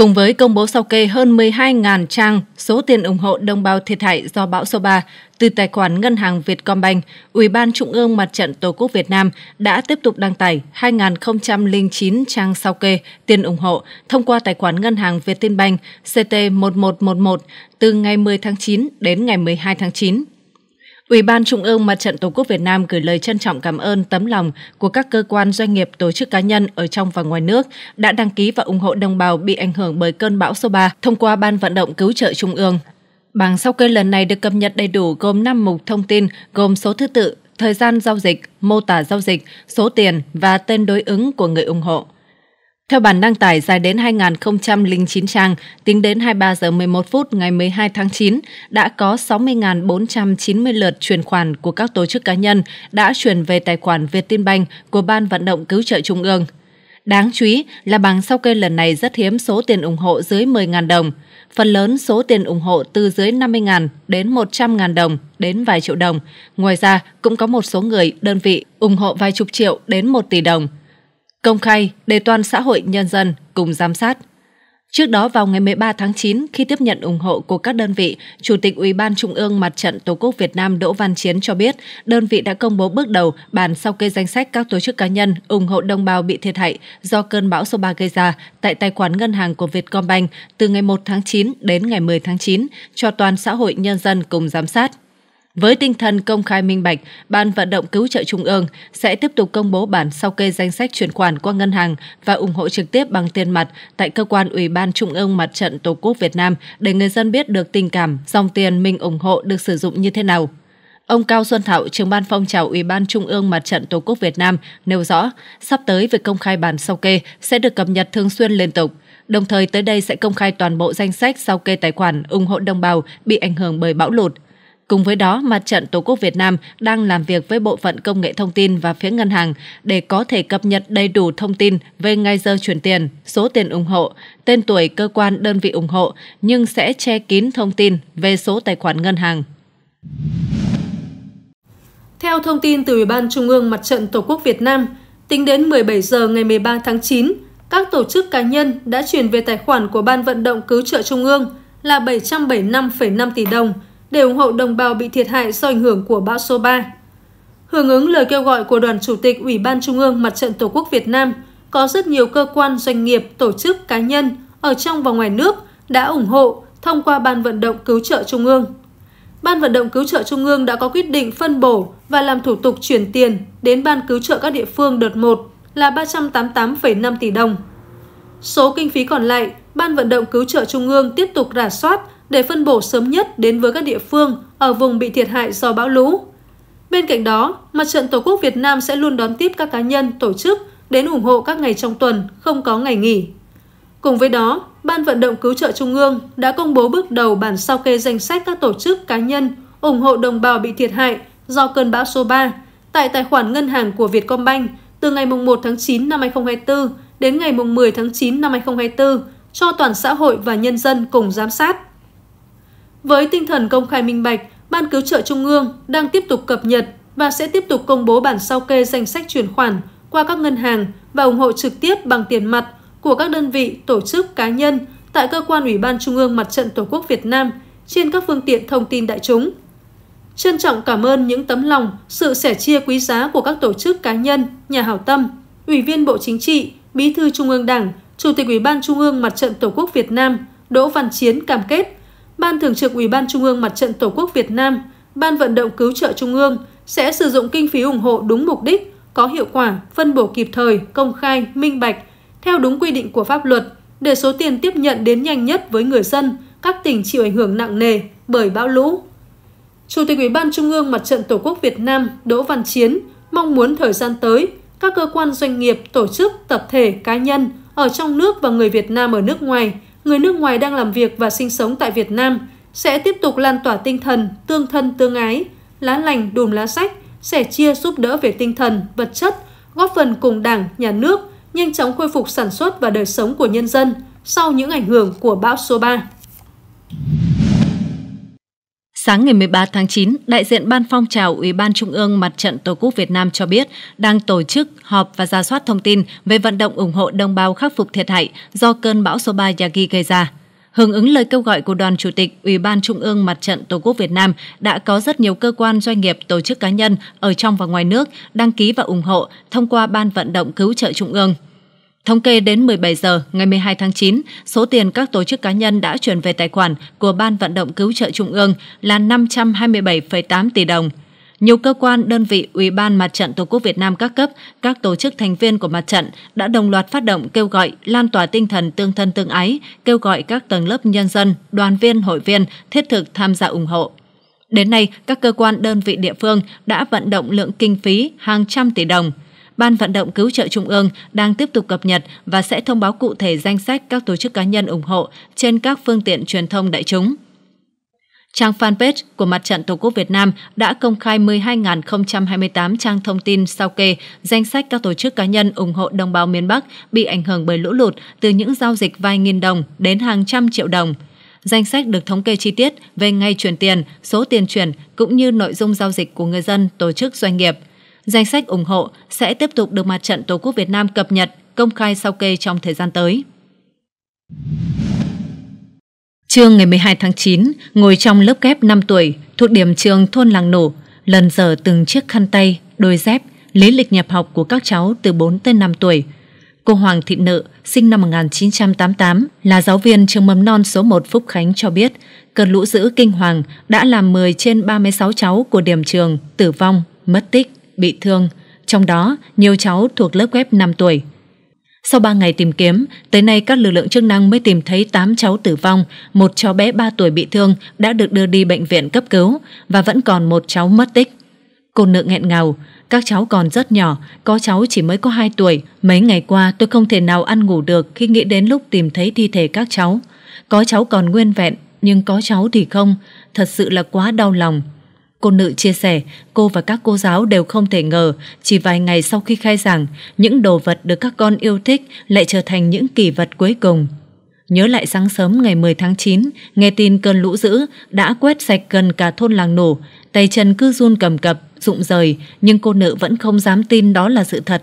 Cùng với công bố sau kê hơn 12.000 trang số tiền ủng hộ đồng bào thiệt hại do bão số 3 từ tài khoản Ngân hàng Vietcombank, Ủy ban Trung ương Mặt trận Tổ quốc Việt Nam đã tiếp tục đăng tải 2.009 trang sau kê tiền ủng hộ thông qua tài khoản Ngân hàng Vietinbank CT1111 từ ngày 10 tháng 9 đến ngày 12 tháng 9. Ủy ban Trung ương Mặt trận Tổ quốc Việt Nam gửi lời trân trọng cảm ơn tấm lòng của các cơ quan doanh nghiệp tổ chức cá nhân ở trong và ngoài nước đã đăng ký và ủng hộ đồng bào bị ảnh hưởng bởi cơn bão số 3 thông qua Ban vận động cứu trợ Trung ương. Bảng sau kê lần này được cập nhật đầy đủ gồm 5 mục thông tin gồm số thứ tự, thời gian giao dịch, mô tả giao dịch, số tiền và tên đối ứng của người ủng hộ. Theo bản đăng tải dài đến 2.009 trang, tính đến 23 giờ 11 phút ngày 12 tháng 9, đã có 60.490 lượt chuyển khoản của các tổ chức cá nhân đã chuyển về tài khoản Vietinbank của Ban Vận động Cứu trợ Trung ương. Đáng chú ý là bảng sau kê lần này rất hiếm số tiền ủng hộ dưới 10.000 đồng. Phần lớn số tiền ủng hộ từ dưới 50.000 đến 100.000 đồng đến vài triệu đồng. Ngoài ra, cũng có một số người, đơn vị ủng hộ vài chục triệu đến 1 tỷ đồng – công khai để toàn xã hội nhân dân cùng giám sát. Trước đó vào ngày 13 tháng 9, khi tiếp nhận ủng hộ của các đơn vị, Chủ tịch Ủy ban Trung ương Mặt trận Tổ quốc Việt Nam Đỗ Văn Chiến cho biết, đơn vị đã công bố bước đầu bản sau kê danh sách các tổ chức cá nhân ủng hộ đồng bào bị thiệt hại do cơn bão số 3 gây ra tại tài khoản ngân hàng của Vietcombank từ ngày 1 tháng 9 đến ngày 10 tháng 9 cho toàn xã hội nhân dân cùng giám sát. Với tinh thần công khai minh bạch, Ban vận động cứu trợ Trung ương sẽ tiếp tục công bố bản sao kê danh sách chuyển khoản qua ngân hàng và ủng hộ trực tiếp bằng tiền mặt tại cơ quan Ủy ban Trung ương Mặt trận Tổ quốc Việt Nam để người dân biết được tình cảm, dòng tiền mình ủng hộ được sử dụng như thế nào. Ông Cao Xuân Thảo, trưởng ban phong trào Ủy ban Trung ương Mặt trận Tổ quốc Việt Nam nêu rõ, sắp tới việc công khai bản sao kê sẽ được cập nhật thường xuyên liên tục. Đồng thời tới đây sẽ công khai toàn bộ danh sách sao kê tài khoản ủng hộ đồng bào bị ảnh hưởng bởi bão lụt, Cùng với đó, Mặt trận Tổ quốc Việt Nam đang làm việc với Bộ phận Công nghệ Thông tin và phía ngân hàng để có thể cập nhật đầy đủ thông tin về ngày giờ chuyển tiền, số tiền ủng hộ, tên tuổi cơ quan đơn vị ủng hộ, nhưng sẽ che kín thông tin về số tài khoản ngân hàng. Theo thông tin từ Ủy ban Trung ương Mặt trận Tổ quốc Việt Nam, tính đến 17 giờ ngày 13 tháng 9, các tổ chức cá nhân đã chuyển về tài khoản của Ban vận động cứu trợ Trung ương là 775,5 tỷ đồng – để ủng hộ đồng bào bị thiệt hại do ảnh hưởng của bão số 3. Hưởng ứng lời kêu gọi của Đoàn Chủ tịch Ủy ban Trung ương Mặt trận Tổ quốc Việt Nam, có rất nhiều cơ quan, doanh nghiệp, tổ chức, cá nhân ở trong và ngoài nước đã ủng hộ thông qua Ban vận động cứu trợ Trung ương. Ban vận động cứu trợ Trung ương đã có quyết định phân bổ và làm thủ tục chuyển tiền đến Ban cứu trợ các địa phương đợt 1 là 388,5 tỷ đồng. Số kinh phí còn lại, Ban vận động cứu trợ Trung ương tiếp tục rà soát để phân bổ sớm nhất đến với các địa phương ở vùng bị thiệt hại do bão lũ. Bên cạnh đó, Mặt trận Tổ quốc Việt Nam sẽ luôn đón tiếp các cá nhân, tổ chức đến ủng hộ các ngày trong tuần, không có ngày nghỉ. Cùng với đó, Ban vận động cứu trợ Trung ương đã công bố bước đầu bản sao kê danh sách các tổ chức cá nhân ủng hộ đồng bào bị thiệt hại do cơn bão số 3 tại tài khoản ngân hàng của Vietcombank từ ngày 1 tháng 9 năm 2024 đến ngày 10 tháng 9 năm 2024 cho toàn xã hội và nhân dân cùng giám sát. Với tinh thần công khai minh bạch, Ban Cứu trợ Trung ương đang tiếp tục cập nhật và sẽ tiếp tục công bố bản sao kê danh sách chuyển khoản qua các ngân hàng và ủng hộ trực tiếp bằng tiền mặt của các đơn vị, tổ chức, cá nhân tại cơ quan Ủy ban Trung ương Mặt trận Tổ quốc Việt Nam trên các phương tiện thông tin đại chúng. Trân trọng cảm ơn những tấm lòng, sự sẻ chia quý giá của các tổ chức cá nhân, nhà hảo tâm, Ủy viên Bộ Chính trị, Bí thư Trung ương Đảng, Chủ tịch Ủy ban Trung ương Mặt trận Tổ quốc Việt Nam Đỗ Văn Chiến cam kết Ban Thường trực Ủy ban Trung ương Mặt trận Tổ quốc Việt Nam, Ban Vận động Cứu trợ Trung ương sẽ sử dụng kinh phí ủng hộ đúng mục đích, có hiệu quả, phân bổ kịp thời, công khai, minh bạch, theo đúng quy định của pháp luật, để số tiền tiếp nhận đến nhanh nhất với người dân, các tỉnh chịu ảnh hưởng nặng nề bởi bão lũ. Chủ tịch Ủy ban Trung ương Mặt trận Tổ quốc Việt Nam Đỗ Văn Chiến mong muốn thời gian tới, các cơ quan doanh nghiệp, tổ chức, tập thể, cá nhân ở trong nước và người Việt Nam ở nước ngoài – người nước ngoài đang làm việc và sinh sống tại Việt Nam sẽ tiếp tục lan tỏa tinh thần tương thân tương ái, lá lành đùm lá sách, sẻ chia giúp đỡ về tinh thần, vật chất, góp phần cùng Đảng, Nhà nước nhanh chóng khôi phục sản xuất và đời sống của nhân dân sau những ảnh hưởng của bão số 3. Sáng ngày 13 tháng 9, đại diện Ban phong trào Ủy ban Trung ương Mặt trận Tổ quốc Việt Nam cho biết đang tổ chức họp và ra soát thông tin về vận động ủng hộ đồng bào khắc phục thiệt hại do cơn bão số 3 Yagi gây ra. Hưởng ứng lời kêu gọi của đoàn chủ tịch Ủy ban Trung ương Mặt trận Tổ quốc Việt Nam đã có rất nhiều cơ quan doanh nghiệp, tổ chức cá nhân ở trong và ngoài nước đăng ký và ủng hộ thông qua Ban vận động cứu trợ Trung ương – Thống kê đến 17 giờ ngày 12 tháng 9, số tiền các tổ chức cá nhân đã chuyển về tài khoản của Ban vận động cứu trợ Trung ương là 527,8 tỷ đồng. Nhiều cơ quan, đơn vị, Ủy ban Mặt trận Tổ quốc Việt Nam các cấp, các tổ chức thành viên của mặt trận đã đồng loạt phát động kêu gọi lan tỏa tinh thần tương thân tương ái, kêu gọi các tầng lớp nhân dân, đoàn viên, hội viên thiết thực tham gia ủng hộ. Đến nay, các cơ quan đơn vị địa phương đã vận động lượng kinh phí hàng trăm tỷ đồng – Ban vận động cứu trợ Trung ương đang tiếp tục cập nhật và sẽ thông báo cụ thể danh sách các tổ chức cá nhân ủng hộ trên các phương tiện truyền thông đại chúng. Trang fanpage của Mặt trận Tổ quốc Việt Nam đã công khai 12.028 trang thông tin sao kê danh sách các tổ chức cá nhân ủng hộ đồng bào miền Bắc bị ảnh hưởng bởi lũ lụt từ những giao dịch vài nghìn đồng đến hàng trăm triệu đồng. Danh sách được thống kê chi tiết về ngày chuyển tiền, số tiền chuyển cũng như nội dung giao dịch của người dân, tổ chức doanh nghiệp – Danh sách ủng hộ sẽ tiếp tục được Mặt trận Tổ quốc Việt Nam cập nhật, công khai sau kê trong thời gian tới. Trưa ngày 12 tháng 9, ngồi trong lớp kép 5 tuổi thuộc điểm trường thôn Làng Nổ, lần giờ từng chiếc khăn tay, đôi dép, lý lịch nhập học của các cháu từ 4 tới 5 tuổi. Cô Hoàng Thị Nợ, sinh năm 1988, là giáo viên trường mầm non số 1 Phúc Khánh cho biết, cơn lũ dữ kinh hoàng đã làm 10 trên 36 cháu của điểm trường tử vong, mất tích bị thương, trong đó nhiều cháu thuộc lớp ghép 5 tuổi. Sau 3 ngày tìm kiếm, tới nay các lực lượng chức năng mới tìm thấy 8 cháu tử vong, một cháu bé 3 tuổi bị thương đã được đưa đi bệnh viện cấp cứu và vẫn còn một cháu mất tích. Cô nợ nghẹn ngào, các cháu còn rất nhỏ, có cháu chỉ mới có 2 tuổi, mấy ngày qua tôi không thể nào ăn ngủ được khi nghĩ đến lúc tìm thấy thi thể các cháu. Có cháu còn nguyên vẹn, nhưng có cháu thì không, thật sự là quá đau lòng. Cô nữ chia sẻ, cô và các cô giáo đều không thể ngờ, chỉ vài ngày sau khi khai giảng, những đồ vật được các con yêu thích lại trở thành những kỷ vật cuối cùng. Nhớ lại sáng sớm ngày 10 tháng 9, nghe tin cơn lũ dữ đã quét sạch gần cả thôn làng nổ, tay chân cứ run cầm cập, rụng rời, nhưng cô nữ vẫn không dám tin đó là sự thật.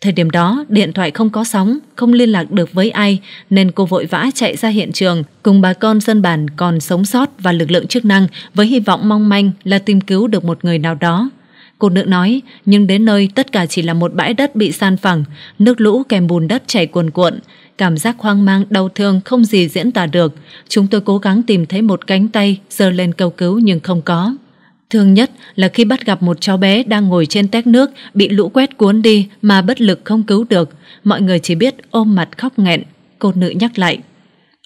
Thời điểm đó, điện thoại không có sóng, không liên lạc được với ai, nên cô vội vã chạy ra hiện trường cùng bà con dân bản còn sống sót và lực lượng chức năng với hy vọng mong manh là tìm cứu được một người nào đó. Cô nữ nói, nhưng đến nơi tất cả chỉ là một bãi đất bị san phẳng, nước lũ kèm bùn đất chảy cuồn cuộn. Cảm giác hoang mang, đau thương không gì diễn tả được. Chúng tôi cố gắng tìm thấy một cánh tay, giơ lên cầu cứu nhưng không có. Thương nhất là khi bắt gặp một cháu bé đang ngồi trên tét nước bị lũ quét cuốn đi mà bất lực không cứu được. Mọi người chỉ biết ôm mặt khóc nghẹn. Cô nữ nhắc lại.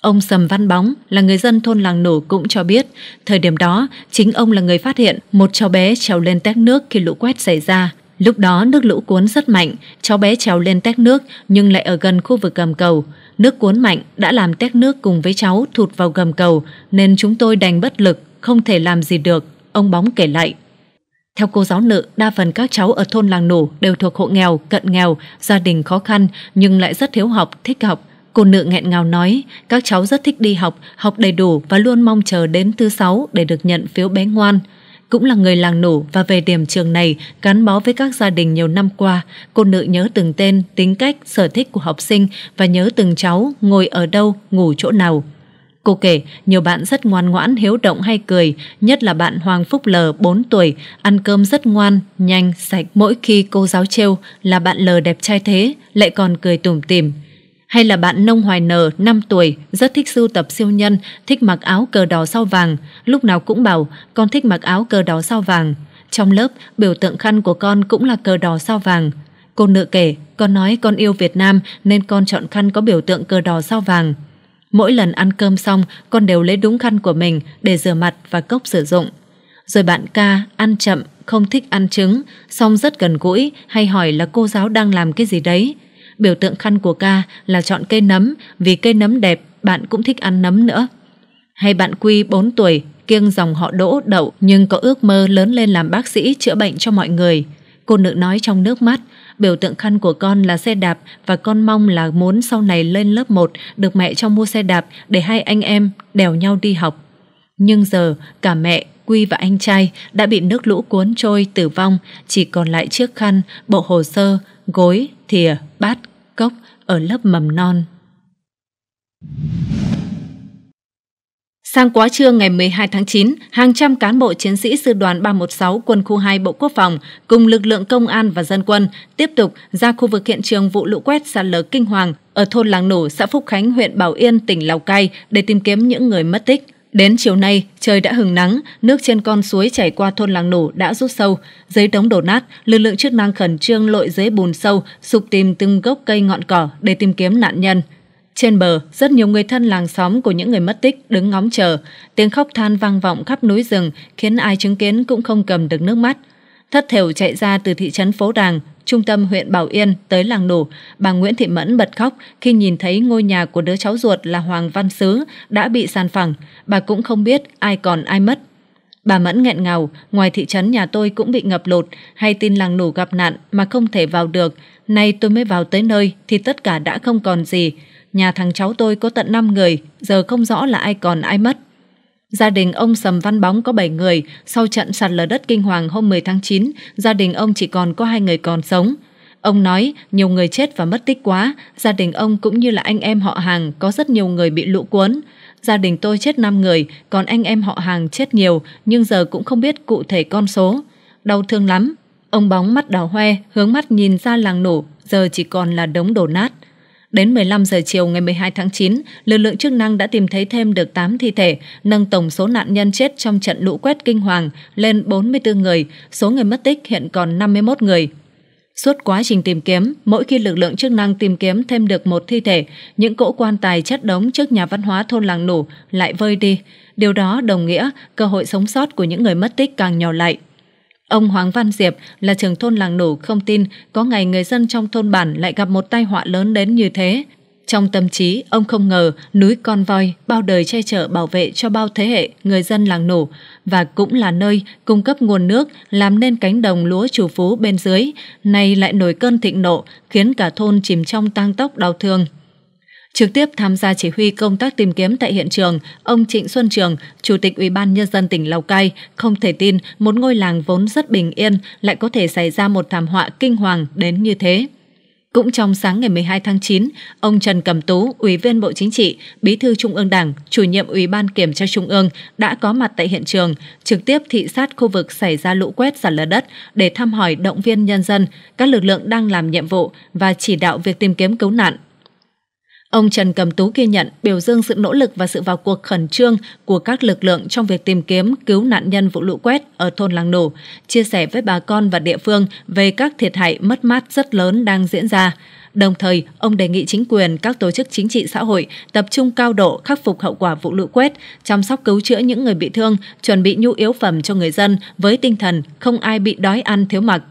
Ông Sầm Văn Bóng là người dân thôn làng nổ cũng cho biết, thời điểm đó chính ông là người phát hiện một cháu bé trèo lên tét nước khi lũ quét xảy ra. Lúc đó nước lũ cuốn rất mạnh, cháu bé trèo lên tét nước nhưng lại ở gần khu vực gầm cầu. Nước cuốn mạnh đã làm tét nước cùng với cháu thụt vào gầm cầu nên chúng tôi đành bất lực, không thể làm gì được ông Bóng kể lại. Theo cô giáo nự, đa phần các cháu ở thôn làng nổ đều thuộc hộ nghèo, cận nghèo, gia đình khó khăn nhưng lại rất thiếu học, thích học. Cô nự nghẹn ngào nói, các cháu rất thích đi học, học đầy đủ và luôn mong chờ đến thứ sáu để được nhận phiếu bé ngoan. Cũng là người làng nổ và về điểm trường này gắn bó với các gia đình nhiều năm qua, cô nự nhớ từng tên, tính cách, sở thích của học sinh và nhớ từng cháu ngồi ở đâu, ngủ chỗ nào. Cô kể, nhiều bạn rất ngoan ngoãn, hiếu động hay cười, nhất là bạn Hoàng Phúc L 4 tuổi, ăn cơm rất ngoan, nhanh, sạch. Mỗi khi cô giáo trêu là bạn L đẹp trai thế, lại còn cười tủm tỉm. Hay là bạn Nông Hoài N 5 tuổi, rất thích sưu tập siêu nhân, thích mặc áo cờ đỏ sao vàng, lúc nào cũng bảo con thích mặc áo cờ đỏ sao vàng. Trong lớp, biểu tượng khăn của con cũng là cờ đỏ sao vàng. Cô nữ kể, con nói con yêu Việt Nam nên con chọn khăn có biểu tượng cờ đỏ sao vàng. Mỗi lần ăn cơm xong, con đều lấy đúng khăn của mình để rửa mặt và cốc sử dụng. Rồi bạn ca ăn chậm, không thích ăn trứng, xong rất gần gũi hay hỏi là cô giáo đang làm cái gì đấy. Biểu tượng khăn của ca là chọn cây nấm, vì cây nấm đẹp, bạn cũng thích ăn nấm nữa. Hay bạn Quy 4 tuổi, kiêng dòng họ đỗ đậu nhưng có ước mơ lớn lên làm bác sĩ chữa bệnh cho mọi người. Cô nữ nói trong nước mắt, Biểu tượng khăn của con là xe đạp và con mong là muốn sau này lên lớp 1 được mẹ cho mua xe đạp để hai anh em đèo nhau đi học. Nhưng giờ cả mẹ, Quy và anh trai đã bị nước lũ cuốn trôi tử vong, chỉ còn lại chiếc khăn, bộ hồ sơ, gối, thìa, bát, cốc ở lớp mầm non. Sang quá trưa ngày 12 tháng 9, hàng trăm cán bộ chiến sĩ sư đoàn 316 quân khu 2 Bộ Quốc phòng cùng lực lượng công an và dân quân tiếp tục ra khu vực hiện trường vụ lũ quét sạt lở kinh hoàng ở thôn Làng Nổ, xã Phúc Khánh, huyện Bảo Yên, tỉnh Lào Cai để tìm kiếm những người mất tích. Đến chiều nay, trời đã hừng nắng, nước trên con suối chảy qua thôn làng nổ đã rút sâu. giấy đống đổ nát, lực lượng chức năng khẩn trương lội dưới bùn sâu, sục tìm từng gốc cây ngọn cỏ để tìm kiếm nạn nhân. Trên bờ, rất nhiều người thân làng xóm của những người mất tích đứng ngóng chờ. Tiếng khóc than vang vọng khắp núi rừng khiến ai chứng kiến cũng không cầm được nước mắt. Thất thểu chạy ra từ thị trấn Phố Đàng, trung tâm huyện Bảo Yên tới làng Nổ, bà Nguyễn Thị Mẫn bật khóc khi nhìn thấy ngôi nhà của đứa cháu ruột là Hoàng Văn Sứ đã bị sàn phẳng. Bà cũng không biết ai còn ai mất. Bà Mẫn nghẹn ngào, ngoài thị trấn nhà tôi cũng bị ngập lụt, hay tin làng nổ gặp nạn mà không thể vào được. Nay tôi mới vào tới nơi thì tất cả đã không còn gì. Nhà thằng cháu tôi có tận 5 người, giờ không rõ là ai còn ai mất. Gia đình ông Sầm Văn Bóng có 7 người, sau trận sạt lở đất kinh hoàng hôm 10 tháng 9, gia đình ông chỉ còn có hai người còn sống. Ông nói nhiều người chết và mất tích quá, gia đình ông cũng như là anh em họ hàng có rất nhiều người bị lũ cuốn. Gia đình tôi chết 5 người, còn anh em họ hàng chết nhiều, nhưng giờ cũng không biết cụ thể con số. Đau thương lắm. Ông bóng mắt đỏ hoe, hướng mắt nhìn ra làng nổ, giờ chỉ còn là đống đổ nát. Đến 15 giờ chiều ngày 12 tháng 9, lực lượng chức năng đã tìm thấy thêm được 8 thi thể, nâng tổng số nạn nhân chết trong trận lũ quét kinh hoàng lên 44 người, số người mất tích hiện còn 51 người. Suốt quá trình tìm kiếm, mỗi khi lực lượng chức năng tìm kiếm thêm được một thi thể, những cỗ quan tài chất đống trước nhà văn hóa thôn làng nổ lại vơi đi. Điều đó đồng nghĩa cơ hội sống sót của những người mất tích càng nhỏ lại. Ông Hoàng Văn Diệp là trưởng thôn làng nổ không tin có ngày người dân trong thôn bản lại gặp một tai họa lớn đến như thế. Trong tâm trí, ông không ngờ núi Con Voi bao đời che chở bảo vệ cho bao thế hệ người dân làng nổ và cũng là nơi cung cấp nguồn nước làm nên cánh đồng lúa chủ phú bên dưới, nay lại nổi cơn thịnh nộ khiến cả thôn chìm trong tang tốc đau thương. Trực tiếp tham gia chỉ huy công tác tìm kiếm tại hiện trường, ông Trịnh Xuân Trường, Chủ tịch Ủy ban Nhân dân tỉnh Lào Cai, không thể tin một ngôi làng vốn rất bình yên lại có thể xảy ra một thảm họa kinh hoàng đến như thế. Cũng trong sáng ngày 12 tháng 9, ông Trần Cẩm Tú, Ủy viên Bộ Chính trị, Bí thư Trung ương Đảng, chủ nhiệm Ủy ban Kiểm tra Trung ương đã có mặt tại hiện trường, trực tiếp thị sát khu vực xảy ra lũ quét sạt lở đất để thăm hỏi động viên nhân dân, các lực lượng đang làm nhiệm vụ và chỉ đạo việc tìm kiếm cứu nạn Ông Trần Cầm Tú ghi nhận biểu dương sự nỗ lực và sự vào cuộc khẩn trương của các lực lượng trong việc tìm kiếm cứu nạn nhân vụ lũ quét ở thôn Làng Nổ, chia sẻ với bà con và địa phương về các thiệt hại mất mát rất lớn đang diễn ra. Đồng thời, ông đề nghị chính quyền, các tổ chức chính trị xã hội tập trung cao độ khắc phục hậu quả vụ lũ quét, chăm sóc cứu chữa những người bị thương, chuẩn bị nhu yếu phẩm cho người dân với tinh thần không ai bị đói ăn thiếu mặc,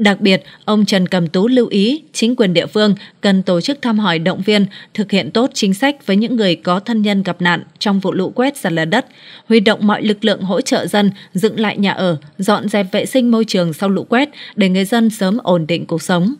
Đặc biệt, ông Trần Cầm Tú lưu ý chính quyền địa phương cần tổ chức thăm hỏi động viên, thực hiện tốt chính sách với những người có thân nhân gặp nạn trong vụ lũ quét sạt lở đất, huy động mọi lực lượng hỗ trợ dân dựng lại nhà ở, dọn dẹp vệ sinh môi trường sau lũ quét để người dân sớm ổn định cuộc sống.